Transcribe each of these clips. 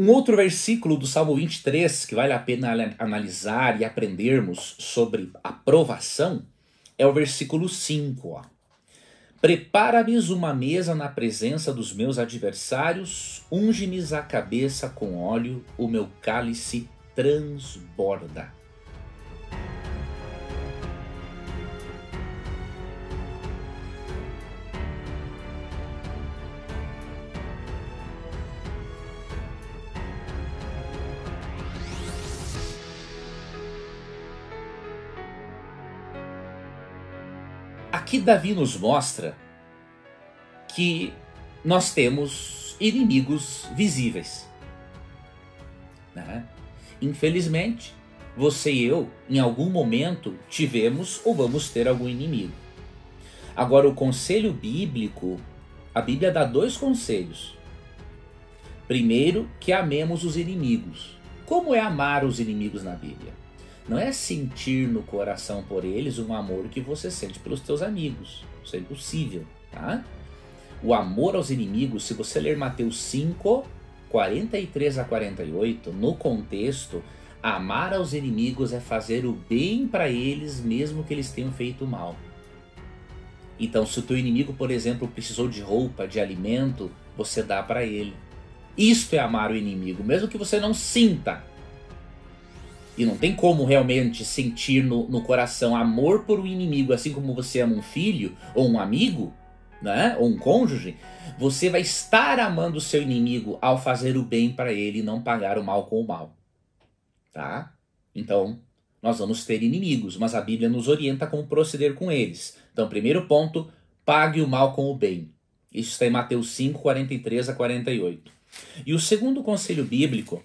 Um outro versículo do Salmo 23 que vale a pena analisar e aprendermos sobre a provação é o versículo 5. Prepara-me uma mesa na presença dos meus adversários, unge-me a cabeça com óleo, o meu cálice transborda. Aqui Davi nos mostra que nós temos inimigos visíveis. Né? Infelizmente, você e eu, em algum momento, tivemos ou vamos ter algum inimigo. Agora, o conselho bíblico, a Bíblia dá dois conselhos. Primeiro, que amemos os inimigos. Como é amar os inimigos na Bíblia? não é sentir no coração por eles um amor que você sente pelos teus amigos. Isso é impossível, tá? O amor aos inimigos, se você ler Mateus 5, 43 a 48, no contexto, amar aos inimigos é fazer o bem para eles mesmo que eles tenham feito mal. Então, se o teu inimigo, por exemplo, precisou de roupa, de alimento, você dá para ele. Isto é amar o inimigo, mesmo que você não sinta e não tem como realmente sentir no, no coração amor por um inimigo, assim como você ama um filho ou um amigo, né? Ou um cônjuge. Você vai estar amando o seu inimigo ao fazer o bem para ele e não pagar o mal com o mal, tá? Então, nós vamos ter inimigos, mas a Bíblia nos orienta como proceder com eles. Então, primeiro ponto, pague o mal com o bem. Isso está em Mateus 5, 43 a 48. E o segundo conselho bíblico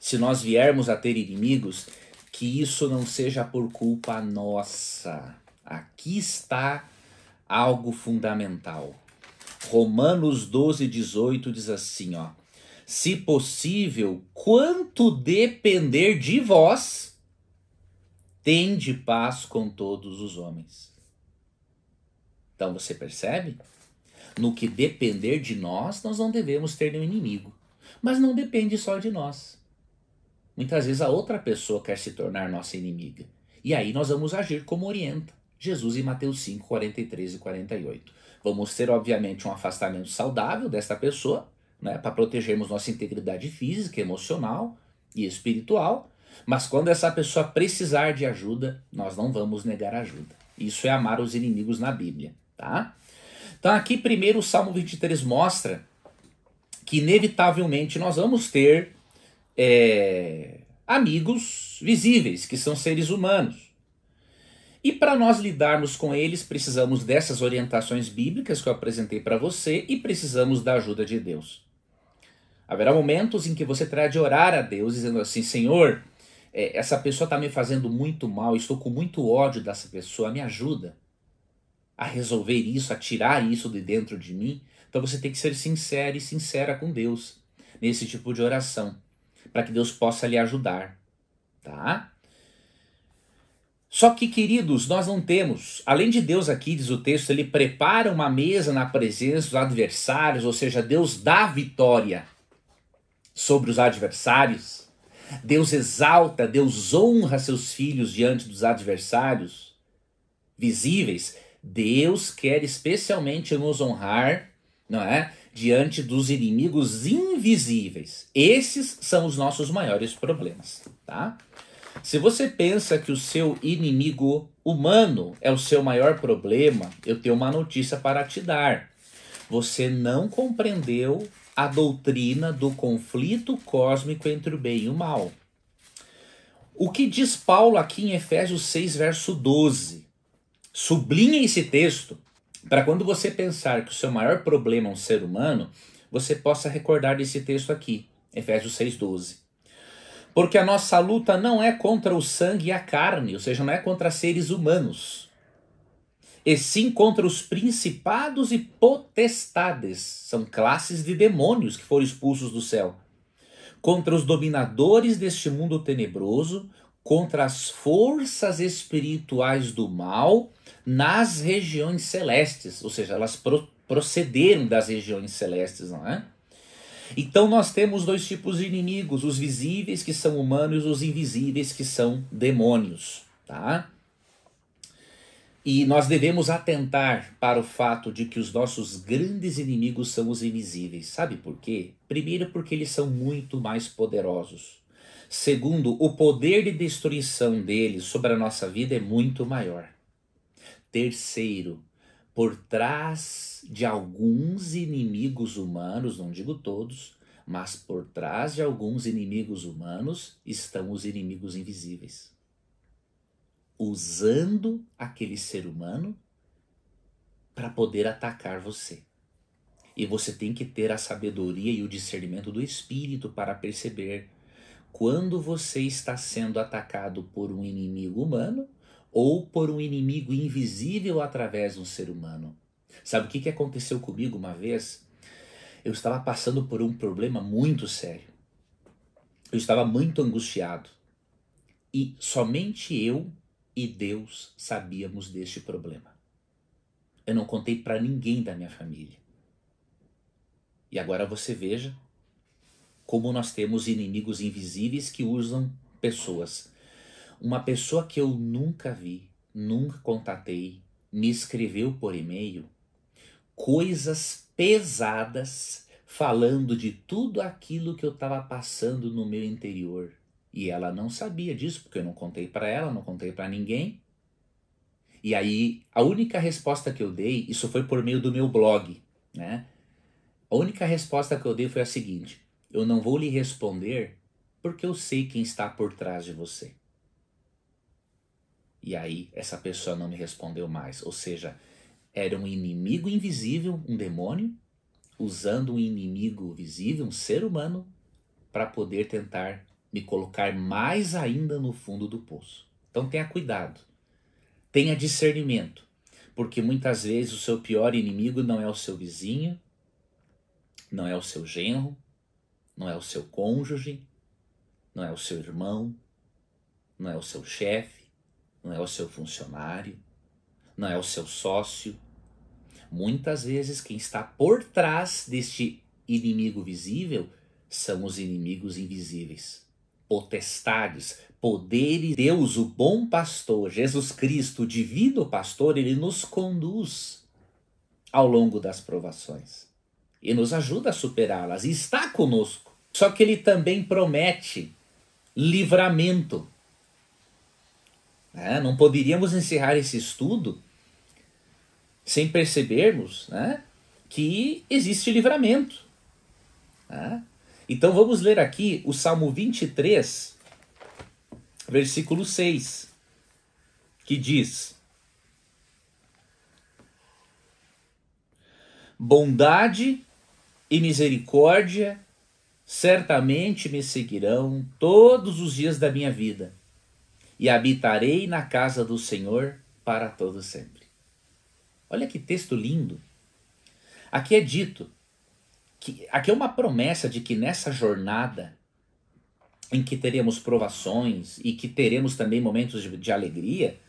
se nós viermos a ter inimigos, que isso não seja por culpa nossa. Aqui está algo fundamental. Romanos 12, 18 diz assim: ó, se possível, quanto depender de vós, tende paz com todos os homens. Então você percebe? No que depender de nós, nós não devemos ter nenhum inimigo. Mas não depende só de nós. Muitas vezes a outra pessoa quer se tornar nossa inimiga. E aí nós vamos agir como orienta Jesus em Mateus 5, 43 e 48. Vamos ter, obviamente, um afastamento saudável desta pessoa, né, para protegermos nossa integridade física, emocional e espiritual. Mas quando essa pessoa precisar de ajuda, nós não vamos negar ajuda. Isso é amar os inimigos na Bíblia, tá? Então aqui primeiro o Salmo 23 mostra que inevitavelmente nós vamos ter é, amigos visíveis, que são seres humanos. E para nós lidarmos com eles, precisamos dessas orientações bíblicas que eu apresentei para você e precisamos da ajuda de Deus. Haverá momentos em que você terá de orar a Deus, dizendo assim: Senhor, é, essa pessoa está me fazendo muito mal, estou com muito ódio dessa pessoa, me ajuda a resolver isso, a tirar isso de dentro de mim. Então você tem que ser sincero e sincera com Deus nesse tipo de oração para que Deus possa lhe ajudar, tá? Só que, queridos, nós não temos, além de Deus aqui, diz o texto, ele prepara uma mesa na presença dos adversários, ou seja, Deus dá vitória sobre os adversários. Deus exalta, Deus honra seus filhos diante dos adversários visíveis. Deus quer especialmente nos honrar, não é? diante dos inimigos invisíveis. Esses são os nossos maiores problemas, tá? Se você pensa que o seu inimigo humano é o seu maior problema, eu tenho uma notícia para te dar. Você não compreendeu a doutrina do conflito cósmico entre o bem e o mal. O que diz Paulo aqui em Efésios 6, verso 12? Sublinhe esse texto, para quando você pensar que o seu maior problema é um ser humano, você possa recordar desse texto aqui, Efésios 6,12. Porque a nossa luta não é contra o sangue e a carne, ou seja, não é contra seres humanos, e sim contra os principados e potestades, são classes de demônios que foram expulsos do céu, contra os dominadores deste mundo tenebroso contra as forças espirituais do mal nas regiões celestes, ou seja, elas pro procederam das regiões celestes, não é? Então nós temos dois tipos de inimigos, os visíveis que são humanos, os invisíveis que são demônios, tá? E nós devemos atentar para o fato de que os nossos grandes inimigos são os invisíveis. Sabe por quê? Primeiro porque eles são muito mais poderosos. Segundo, o poder de destruição dele sobre a nossa vida é muito maior. Terceiro, por trás de alguns inimigos humanos, não digo todos, mas por trás de alguns inimigos humanos estão os inimigos invisíveis. Usando aquele ser humano para poder atacar você. E você tem que ter a sabedoria e o discernimento do espírito para perceber quando você está sendo atacado por um inimigo humano ou por um inimigo invisível através de um ser humano. Sabe o que, que aconteceu comigo uma vez? Eu estava passando por um problema muito sério. Eu estava muito angustiado. E somente eu e Deus sabíamos deste problema. Eu não contei para ninguém da minha família. E agora você veja como nós temos inimigos invisíveis que usam pessoas. Uma pessoa que eu nunca vi, nunca contatei, me escreveu por e-mail coisas pesadas falando de tudo aquilo que eu estava passando no meu interior. E ela não sabia disso, porque eu não contei para ela, não contei para ninguém. E aí, a única resposta que eu dei, isso foi por meio do meu blog, né? A única resposta que eu dei foi a seguinte: eu não vou lhe responder porque eu sei quem está por trás de você. E aí essa pessoa não me respondeu mais. Ou seja, era um inimigo invisível, um demônio, usando um inimigo visível, um ser humano, para poder tentar me colocar mais ainda no fundo do poço. Então tenha cuidado, tenha discernimento, porque muitas vezes o seu pior inimigo não é o seu vizinho, não é o seu genro, não é o seu cônjuge, não é o seu irmão, não é o seu chefe, não é o seu funcionário, não é o seu sócio. Muitas vezes quem está por trás deste inimigo visível são os inimigos invisíveis, potestades, poderes. Deus, o bom pastor, Jesus Cristo, o divino pastor, ele nos conduz ao longo das provações e nos ajuda a superá-las. Está conosco só que ele também promete livramento. Né? Não poderíamos encerrar esse estudo sem percebermos né, que existe livramento. Né? Então vamos ler aqui o Salmo 23, versículo 6, que diz: Bondade e misericórdia Certamente me seguirão todos os dias da minha vida, e habitarei na casa do Senhor para todo sempre. Olha que texto lindo. Aqui é dito que aqui é uma promessa de que nessa jornada em que teremos provações e que teremos também momentos de, de alegria,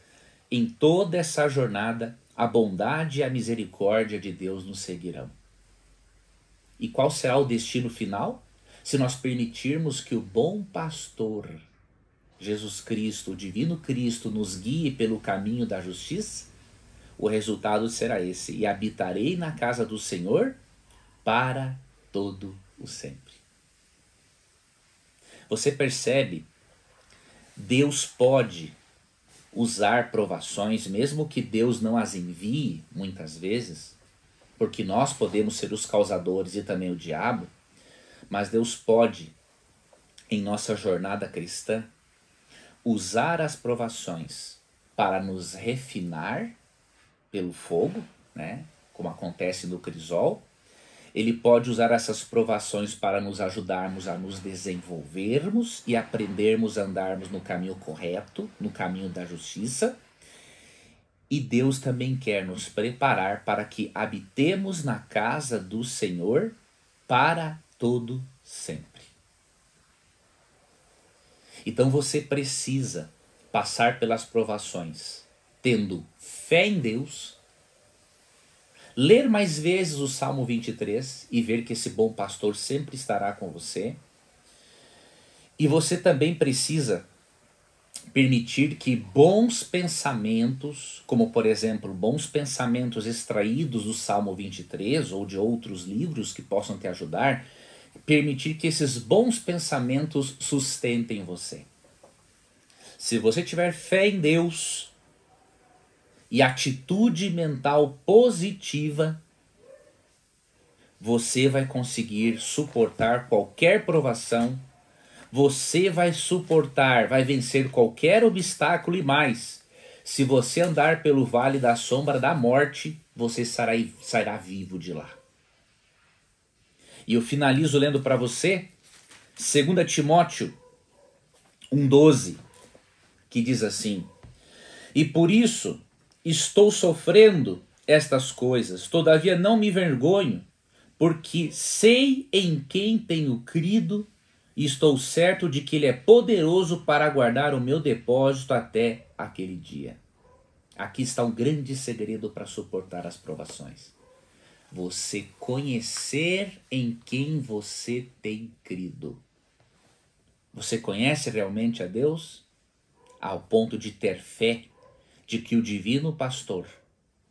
em toda essa jornada a bondade e a misericórdia de Deus nos seguirão. E qual será o destino final? se nós permitirmos que o bom pastor, Jesus Cristo, o divino Cristo, nos guie pelo caminho da justiça, o resultado será esse: e habitarei na casa do Senhor para todo o sempre. Você percebe? Deus pode usar provações, mesmo que Deus não as envie, muitas vezes, porque nós podemos ser os causadores e também o diabo mas Deus pode, em nossa jornada cristã, usar as provações para nos refinar pelo fogo, né? Como acontece no crisol. Ele pode usar essas provações para nos ajudarmos a nos desenvolvermos e aprendermos a andarmos no caminho correto, no caminho da justiça. E Deus também quer nos preparar para que habitemos na casa do Senhor para todo sempre. Então você precisa passar pelas provações tendo fé em Deus, ler mais vezes o Salmo 23 e ver que esse bom pastor sempre estará com você. E você também precisa permitir que bons pensamentos, como por exemplo, bons pensamentos extraídos do Salmo 23 ou de outros livros que possam te ajudar, permitir que esses bons pensamentos sustentem você. Se você tiver fé em Deus e atitude mental positiva, você vai conseguir suportar qualquer provação, você vai suportar, vai vencer qualquer obstáculo e mais. Se você andar pelo vale da sombra da morte, você sairá, sairá vivo de lá. E eu finalizo lendo para você 2 Timóteo 1,12, que diz assim: E por isso estou sofrendo estas coisas, todavia não me vergonho, porque sei em quem tenho crido e estou certo de que Ele é poderoso para guardar o meu depósito até aquele dia. Aqui está um grande segredo para suportar as provações. Você conhecer em quem você tem crido. Você conhece realmente a Deus? Ao ponto de ter fé de que o Divino Pastor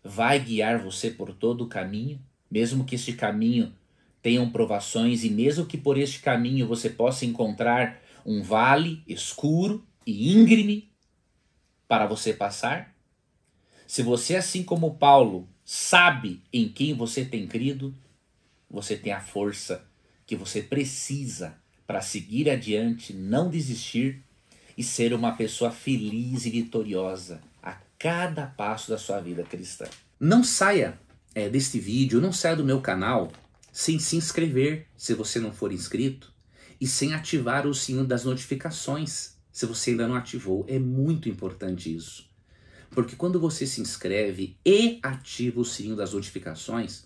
vai guiar você por todo o caminho, mesmo que este caminho tenha provações e mesmo que por este caminho você possa encontrar um vale escuro e íngreme para você passar? Se você, assim como Paulo, sabe em quem você tem crido, você tem a força que você precisa para seguir adiante, não desistir e ser uma pessoa feliz e vitoriosa a cada passo da sua vida cristã. Não saia é, deste vídeo, não saia do meu canal sem se inscrever, se você não for inscrito, e sem ativar o sino das notificações, se você ainda não ativou. É muito importante isso. Porque quando você se inscreve e ativa o sininho das notificações,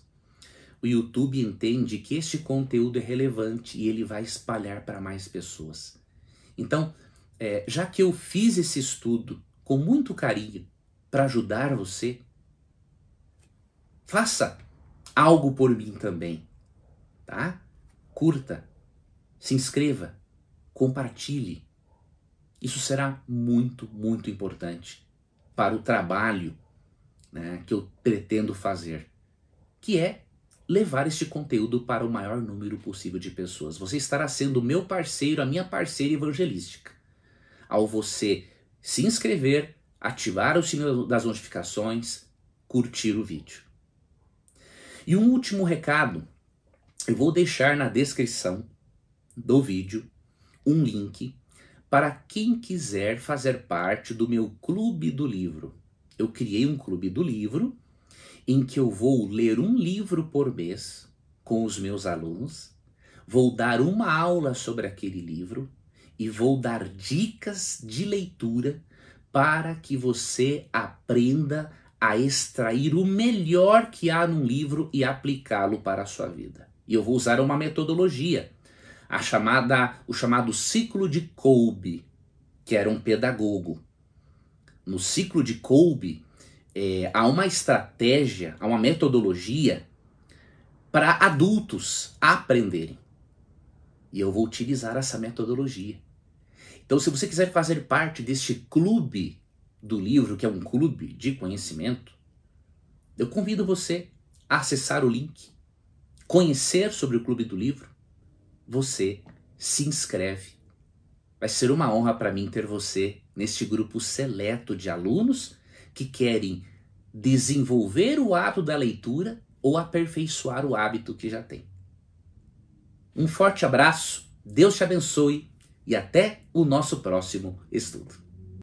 o YouTube entende que este conteúdo é relevante e ele vai espalhar para mais pessoas. Então, é, já que eu fiz esse estudo com muito carinho para ajudar você, faça algo por mim também, tá? Curta, se inscreva, compartilhe. Isso será muito, muito importante para o trabalho né, que eu pretendo fazer, que é levar este conteúdo para o maior número possível de pessoas. Você estará sendo o meu parceiro, a minha parceira evangelística. Ao você se inscrever, ativar o sino das notificações, curtir o vídeo. E um último recado, eu vou deixar na descrição do vídeo um link para quem quiser fazer parte do meu clube do livro. Eu criei um clube do livro em que eu vou ler um livro por mês com os meus alunos, vou dar uma aula sobre aquele livro e vou dar dicas de leitura para que você aprenda a extrair o melhor que há num livro e aplicá-lo para a sua vida. E eu vou usar uma metodologia a chamada, o chamado ciclo de Kolbe, que era um pedagogo. No ciclo de Kolbe, é, há uma estratégia, há uma metodologia para adultos aprenderem. E eu vou utilizar essa metodologia. Então, se você quiser fazer parte deste clube do livro, que é um clube de conhecimento, eu convido você a acessar o link, conhecer sobre o clube do livro você se inscreve. Vai ser uma honra para mim ter você neste grupo seleto de alunos que querem desenvolver o hábito da leitura ou aperfeiçoar o hábito que já tem. Um forte abraço, Deus te abençoe e até o nosso próximo estudo.